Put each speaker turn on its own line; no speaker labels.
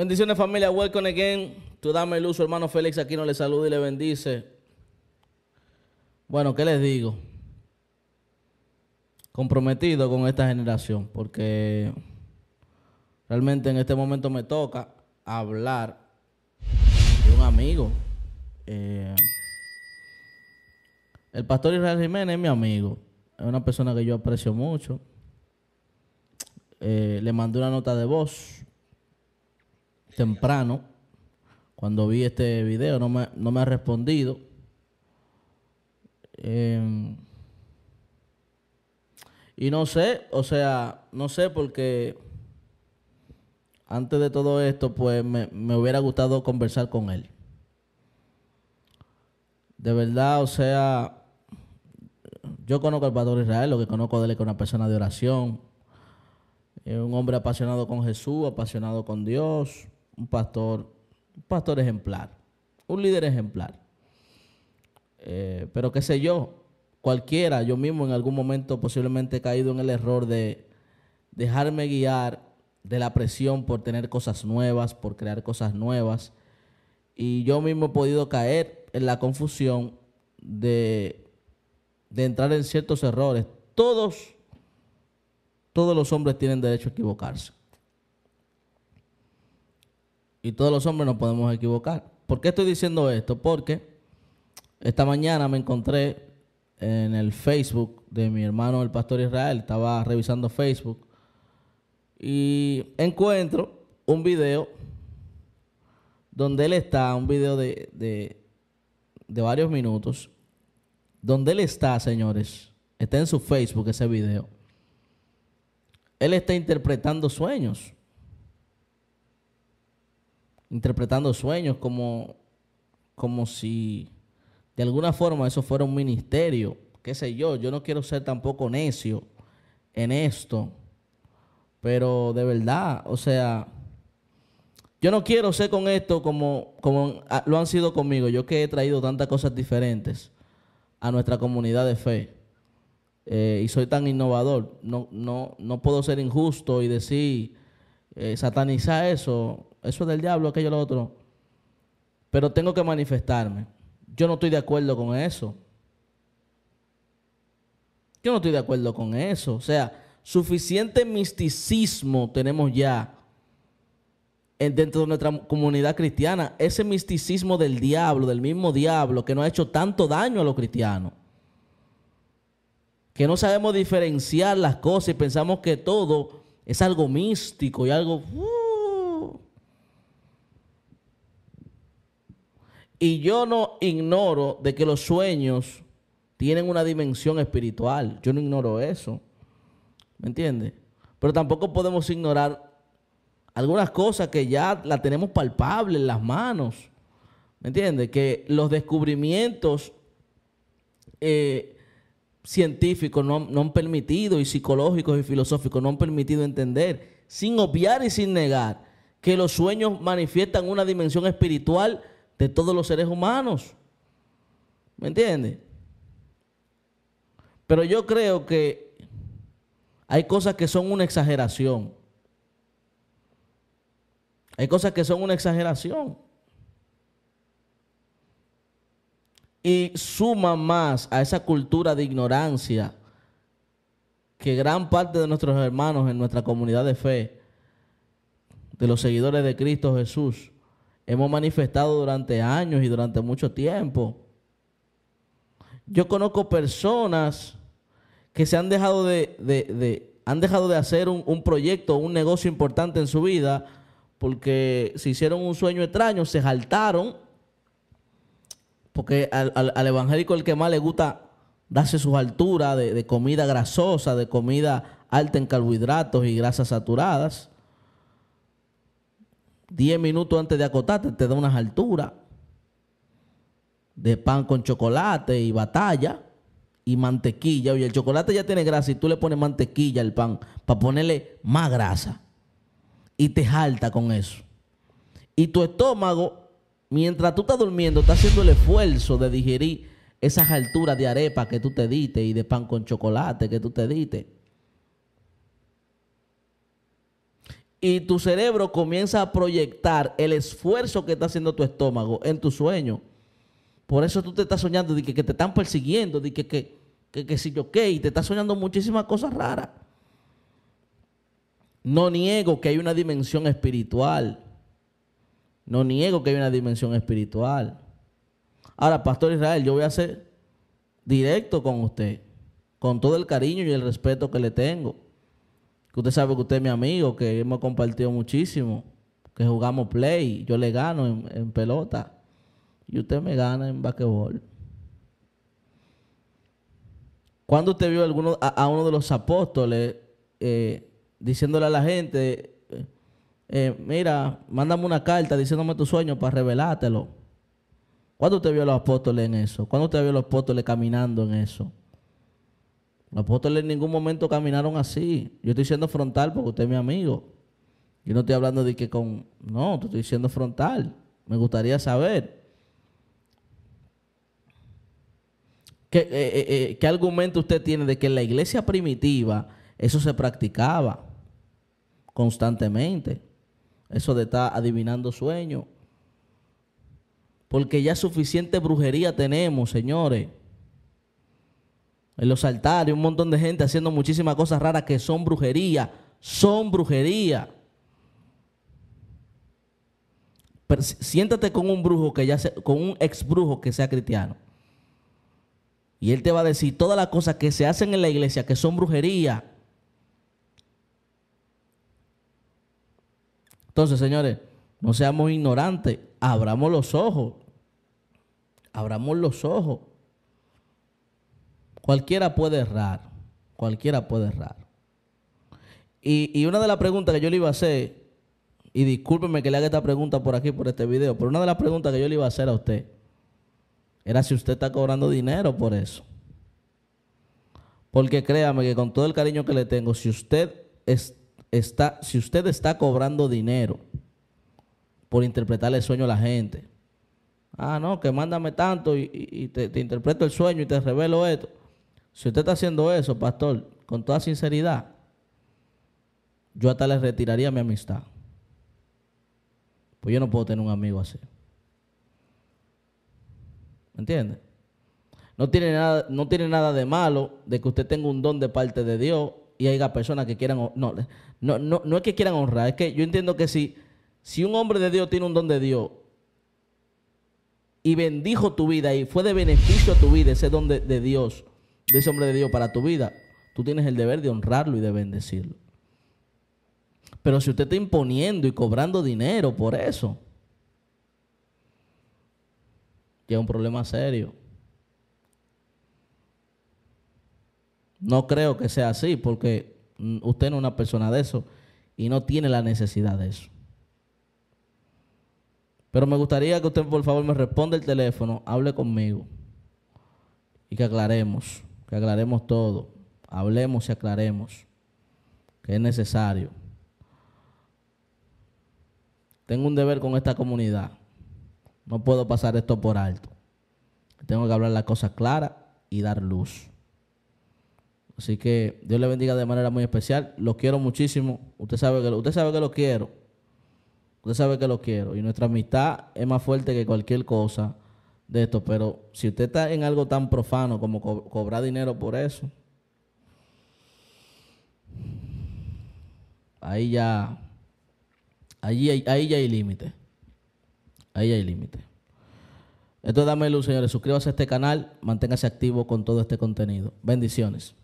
Bendiciones familia, welcome again. Tú dame luz, hermano Félix aquí no le saluda y le bendice. Bueno, ¿qué les digo? Comprometido con esta generación, porque realmente en este momento me toca hablar de un amigo. Eh, el pastor Israel Jiménez es mi amigo, es una persona que yo aprecio mucho. Eh, le mandé una nota de voz temprano, cuando vi este video, no me, no me ha respondido. Em, y no sé, o sea, no sé porque antes de todo esto, pues me, me hubiera gustado conversar con él. De verdad, o sea, yo conozco al pastor Israel, lo que conozco de él es que es una persona de oración, un hombre apasionado con Jesús, apasionado con Dios, un pastor, un pastor ejemplar, un líder ejemplar. Eh, pero qué sé yo, cualquiera, yo mismo en algún momento posiblemente he caído en el error de dejarme guiar de la presión por tener cosas nuevas, por crear cosas nuevas. Y yo mismo he podido caer en la confusión de, de entrar en ciertos errores. Todos, todos los hombres tienen derecho a equivocarse y todos los hombres nos podemos equivocar. ¿Por qué estoy diciendo esto? Porque esta mañana me encontré en el Facebook de mi hermano el pastor Israel, estaba revisando Facebook y encuentro un video donde él está, un video de, de, de varios minutos, donde él está, señores, está en su Facebook ese video. Él está interpretando sueños interpretando sueños como, como si de alguna forma eso fuera un ministerio, qué sé yo, yo no quiero ser tampoco necio en esto, pero de verdad, o sea, yo no quiero ser con esto como, como lo han sido conmigo, yo que he traído tantas cosas diferentes a nuestra comunidad de fe. Eh, y soy tan innovador, no, no, no puedo ser injusto y decir, eh, satanizar eso, eso es del diablo, aquello, lo otro. Pero tengo que manifestarme. Yo no estoy de acuerdo con eso. Yo no estoy de acuerdo con eso. O sea, suficiente misticismo tenemos ya dentro de nuestra comunidad cristiana. Ese misticismo del diablo, del mismo diablo, que nos ha hecho tanto daño a los cristianos. Que no sabemos diferenciar las cosas y pensamos que todo es algo místico y algo... Uh. Y yo no ignoro de que los sueños tienen una dimensión espiritual. Yo no ignoro eso. ¿Me entiendes? Pero tampoco podemos ignorar algunas cosas que ya la tenemos palpable en las manos. ¿Me entiendes? Que los descubrimientos eh, científicos no, han permitido y psicológicos y filosóficos no han permitido entender, sin obviar y sin negar, que los sueños manifiestan una dimensión espiritual de todos los seres humanos. ¿Me entiendes? Pero yo creo que hay cosas que son una exageración. Hay cosas que son una exageración. y suma más a esa cultura de ignorancia que gran parte de nuestros hermanos en nuestra comunidad de fe, de los seguidores de Cristo Jesús, hemos manifestado durante años y durante mucho tiempo. Yo conozco personas que se han dejado de, han dejado de hacer un, un proyecto, un negocio importante en su vida, porque se hicieron un sueño extraño, se saltaron porque al, al, evangélico el que más le gusta darse sus alturas de, comida grasosa, de comida alta en carbohidratos y grasas saturadas. Diez minutos antes de acotarte te da unas alturas de pan con chocolate y batalla y mantequilla. Oye, el chocolate ya tiene grasa y tú le pones mantequilla al pan para ponerle más grasa. Y te jalta con eso. Y tu estómago mientras tú estás durmiendo, estás haciendo el esfuerzo de digerir esas alturas de arepa que tú te diste y de pan con chocolate que tú te diste. Y tu cerebro comienza a proyectar el esfuerzo que está haciendo tu estómago en tu sueño. Por eso tú te estás soñando de que, te están persiguiendo, de que, que, que, que si yo qué, y te estás soñando muchísimas cosas raras. No niego que hay una dimensión espiritual no niego que hay una dimensión espiritual. Ahora, Pastor Israel, yo voy a ser directo con usted, con todo el cariño y el respeto que le tengo. Que usted sabe que usted es mi amigo, que hemos compartido muchísimo, que jugamos play, yo le gano en, pelota y usted me gana en basquetbol. Cuando usted vio a, uno de los apóstoles eh, diciéndole a la gente, eh, mira, mándame una carta diciéndome tu sueño para revelártelo. ¿Cuándo usted vio a los apóstoles en eso? ¿Cuándo usted vio a los apóstoles caminando en eso? Los apóstoles en ningún momento caminaron así. Yo estoy siendo frontal porque usted es mi amigo. Yo no estoy hablando de que con... No, te estoy siendo frontal. Me gustaría saber. ¿Qué, eh, eh, ¿Qué argumento usted tiene de que en la iglesia primitiva eso se practicaba constantemente? Eso de estar adivinando sueños. Porque ya suficiente brujería tenemos, señores. En los altares, un montón de gente haciendo muchísimas cosas raras que son brujería. Son brujería. siéntate con un brujo que ya con un ex brujo que sea cristiano. Y él te va a decir todas las cosas que se hacen en la iglesia que son brujería Entonces, señores, no seamos ignorantes, abramos los ojos, abramos los ojos. Cualquiera puede errar, cualquiera puede errar. Y, una de las preguntas que yo le iba a hacer, y discúlpeme que le haga esta pregunta por aquí, por este video, pero una de las preguntas que yo le iba a hacer a usted era si usted está cobrando dinero por eso. Porque créame que con todo el cariño que le tengo, si usted está está, si usted está cobrando dinero por interpretar el sueño a la gente, ah, no, que mándame tanto y, te, interpreto el sueño y te revelo esto. Si usted está haciendo eso, pastor, con toda sinceridad, yo hasta le retiraría mi amistad. Pues yo no puedo tener un amigo así. ¿Me entiende? No tiene, nada, no tiene nada de malo de que usted tenga un don de parte de Dios y haya personas que quieran, no, no, no, es que quieran honrar, es que yo entiendo que si, si un hombre de Dios tiene un don de Dios y bendijo tu vida y fue de beneficio a tu vida ese don de, Dios, de ese hombre de Dios para tu vida, tú tienes el deber de honrarlo y de bendecirlo. Pero si usted está imponiendo y cobrando dinero por eso, que es un problema serio. No creo que sea así porque usted no es una persona de eso y no tiene la necesidad de eso. Pero me gustaría que usted por favor me responda el teléfono, hable conmigo y que aclaremos, que aclaremos todo, hablemos y aclaremos, que es necesario. Tengo un deber con esta comunidad, no puedo pasar esto por alto. Tengo que hablar las cosas claras y dar luz. Así que Dios le bendiga de manera muy especial. Lo quiero muchísimo. Usted sabe que lo, usted sabe que lo quiero. Usted sabe que lo quiero. Y nuestra amistad es más fuerte que cualquier cosa de esto. Pero si usted está en algo tan profano como cobrar dinero por eso, ahí ya, ahí, límite. ahí ya hay límite. Ahí hay límite. Entonces dame luz, señores. Suscríbase a este canal. Manténgase activo con todo este contenido. Bendiciones.